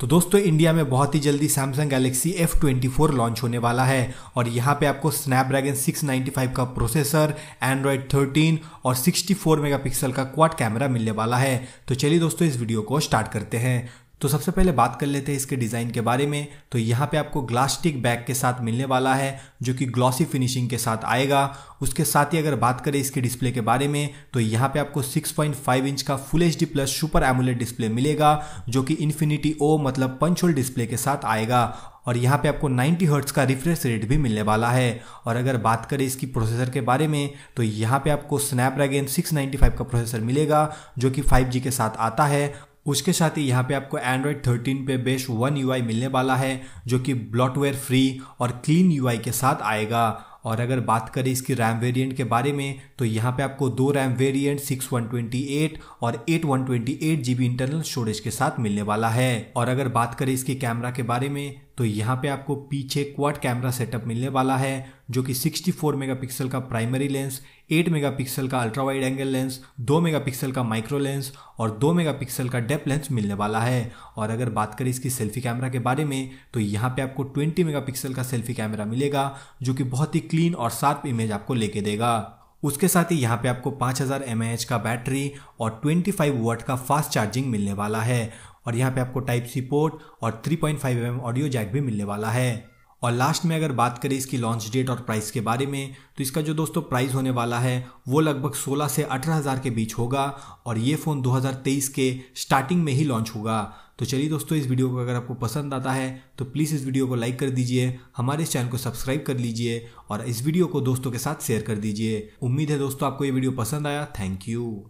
तो दोस्तों इंडिया में बहुत ही जल्दी सैमसंग गैलेक्सी F24 लॉन्च होने वाला है और यहाँ पे आपको स्नैपड्रैगन 695 का प्रोसेसर एंड्रॉयड 13 और 64 मेगापिक्सल का क्वाड कैमरा मिलने वाला है तो चलिए दोस्तों इस वीडियो को स्टार्ट करते हैं तो सबसे पहले बात कर लेते हैं इसके डिज़ाइन के बारे में तो यहाँ पे आपको ग्लास्टिक बैग के साथ मिलने वाला है जो कि ग्लॉसी फिनिशिंग के साथ आएगा उसके साथ ही अगर बात करें इसके डिस्प्ले के बारे में तो यहाँ पे आपको 6.5 इंच का full H plus super AMOLED display मिलेगा जो कि इन्फिनिटी ओ मतलब पंचोल डिस्प्ले के साथ आएगा और यहाँ पे आपको 90 हर्ट्स का रिफ्रेश रेट भी मिलने वाला है और अगर बात करें इसकी प्रोसेसर के बारे में तो यहाँ पे आपको स्नैपड्रैगन 695 का प्रोसेसर मिलेगा जो कि 5G के साथ आता है उसके साथ ही यहाँ पे आपको एंड्रॉयड 13 पे बेस वन यूआई मिलने वाला है जो कि ब्लॉटवेयर फ्री और क्लीन यूआई के साथ आएगा और अगर बात करें इसकी रैम वेरिएंट के बारे में तो यहाँ पे आपको दो RAM variant six one twenty eight और eight one twenty eight G B internal storage के साथ मिलने वाला है और अगर बात करें इसके कैमरा के बारे में तो यहाँ पे आपको पीछे क्वाड कैमरा सेटअप मिलने वाला है जो कि 64 मेगापिक्सल का प्राइमरी लेंस 8 मेगापिक्सल का ultra wide angle lens 2 megapixel का माइक्रो लेंस और 2 मेगापिक्सल का डेप लेंस मिलने वाला है और अगर बात करें इसकी सेल्फी कैमरा के बारे में तो यहाँ पे आपको 20 मेगापिक्सल का सेल्फी कैमरा मिलेगा जो कि बहुत ही क्लीन और साफ इमेज आपको लेके देगा उसके साथ ही यहाँ पे आपको 5000 हज़ार का बैटरी और 25 फाइव का फास्ट चार्जिंग मिलने वाला है और यहाँ पे आपको टाइप सी पोर्ट और 3.5 पॉइंट mm ऑडियो जैक भी मिलने वाला है और लास्ट में अगर बात करें इसकी लॉन्च डेट और प्राइस के बारे में तो इसका जो दोस्तों प्राइस होने वाला है वो लगभग 16 से अठारह हज़ार के बीच होगा और ये फ़ोन 2023 के स्टार्टिंग में ही लॉन्च होगा तो चलिए दोस्तों इस वीडियो को अगर आपको पसंद आता है तो प्लीज़ इस वीडियो को लाइक कर दीजिए हमारे चैनल को सब्सक्राइब कर लीजिए और इस वीडियो को दोस्तों के साथ शेयर कर दीजिए उम्मीद है दोस्तों आपको ये वीडियो पसंद आया थैंक यू